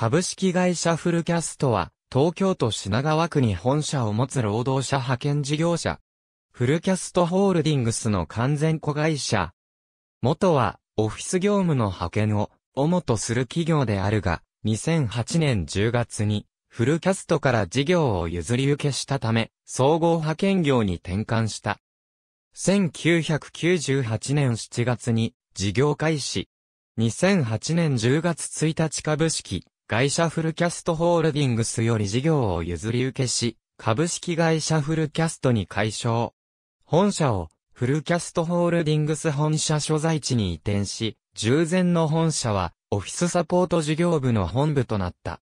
株式会社フルキャストは、東京都品川区に本社を持つ労働者派遣事業者。フルキャストホールディングスの完全子会社。元は、オフィス業務の派遣を、主とする企業であるが、2008年10月に、フルキャストから事業を譲り受けしたため、総合派遣業に転換した。1998年7月に、事業開始。2008年10月1日株式、会社フルキャストホールディングスより事業を譲り受けし、株式会社フルキャストに解消。本社をフルキャストホールディングス本社所在地に移転し、従前の本社はオフィスサポート事業部の本部となった。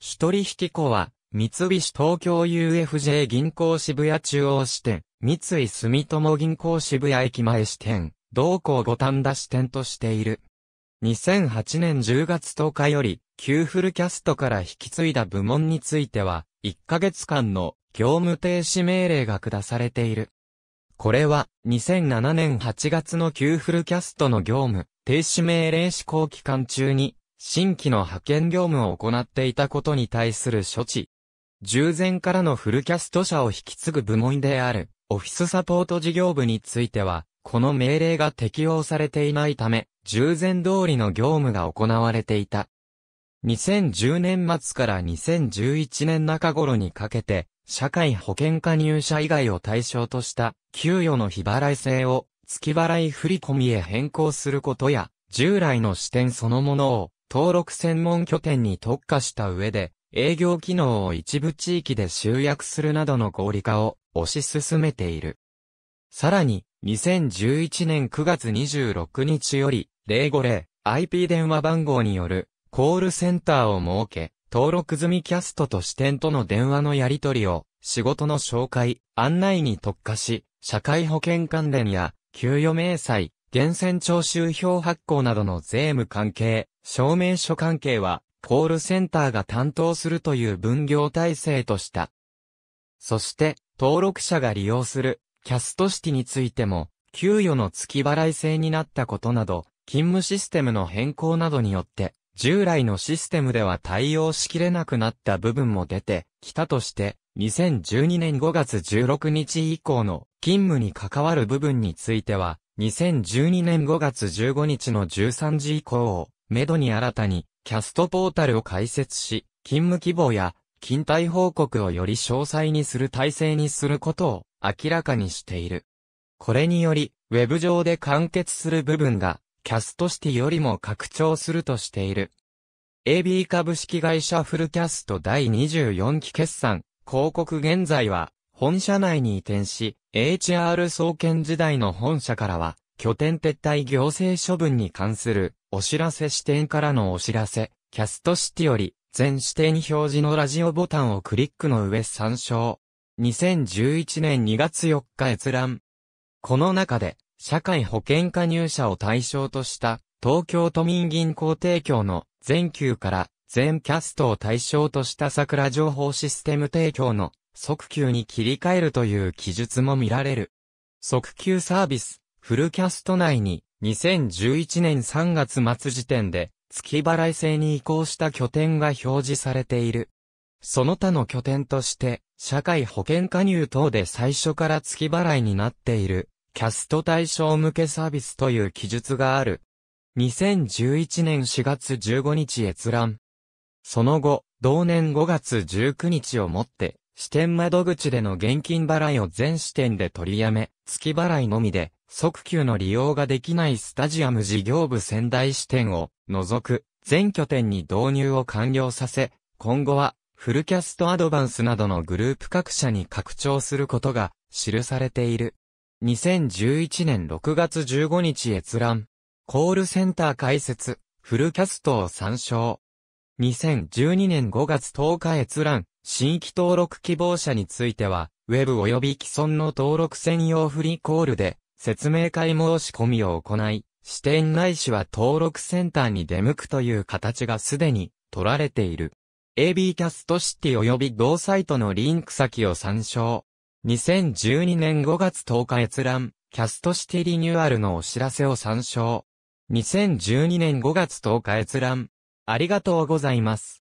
主取引子は三菱東京 UFJ 銀行渋谷中央支店、三井住友銀行渋谷駅前支店、同行五反田支店としている。2008年10月10日より、旧フルキャストから引き継いだ部門については、1ヶ月間の業務停止命令が下されている。これは、2007年8月の旧フルキャストの業務、停止命令施行期間中に、新規の派遣業務を行っていたことに対する処置。従前からのフルキャスト社を引き継ぐ部門である、オフィスサポート事業部については、この命令が適用されていないため、従前通りの業務が行われていた。2010年末から2011年中頃にかけて、社会保険加入者以外を対象とした給与の日払い制を月払い振込へ変更することや、従来の視点そのものを登録専門拠点に特化した上で、営業機能を一部地域で集約するなどの合理化を推し進めている。さらに、2011年9月26日より、050、IP 電話番号による、コールセンターを設け、登録済みキャストと支店との電話のやり取りを、仕事の紹介、案内に特化し、社会保険関連や、給与明細、源泉徴収票発行などの税務関係、証明書関係は、コールセンターが担当するという分業体制とした。そして、登録者が利用するキャストシティについても、給与の月払い制になったことなど、勤務システムの変更などによって、従来のシステムでは対応しきれなくなった部分も出てきたとして、2012年5月16日以降の勤務に関わる部分については、2012年5月15日の13時以降を、めどに新たに、キャストポータルを開設し、勤務希望や近代報告をより詳細にする体制にすることを明らかにしている。これにより、ウェブ上で完結する部分が、キャストシティよりも拡張するとしている。AB 株式会社フルキャスト第24期決算、広告現在は、本社内に移転し、HR 総研時代の本社からは、拠点撤退行政処分に関する、お知らせ視点からのお知らせ、キャストシティより、全指定に表示のラジオボタンをクリックの上参照。2011年2月4日閲覧。この中で、社会保険加入者を対象とした、東京都民銀行提供の全球から全キャストを対象とした桜情報システム提供の即球に切り替えるという記述も見られる。即球サービス、フルキャスト内に2011年3月末時点で月払い制に移行した拠点が表示されている。その他の拠点として、社会保険加入等で最初から月払いになっている、キャスト対象向けサービスという記述がある。2011年4月15日閲覧。その後、同年5月19日をもって、支店窓口での現金払いを全支店で取りやめ、月払いのみで、即給の利用ができないスタジアム事業部仙台支店を除く、全拠点に導入を完了させ、今後は、フルキャストアドバンスなどのグループ各社に拡張することが記されている。2011年6月15日閲覧。コールセンター開設、フルキャストを参照。2012年5月10日閲覧。新規登録希望者については、ウェブ及び既存の登録専用フリーコールで説明会申し込みを行い、支店内視は登録センターに出向くという形がすでに取られている。AB キャストシティ及び同サイトのリンク先を参照。2012年5月10日閲覧、キャストシティリニューアルのお知らせを参照。2012年5月10日閲覧。ありがとうございます。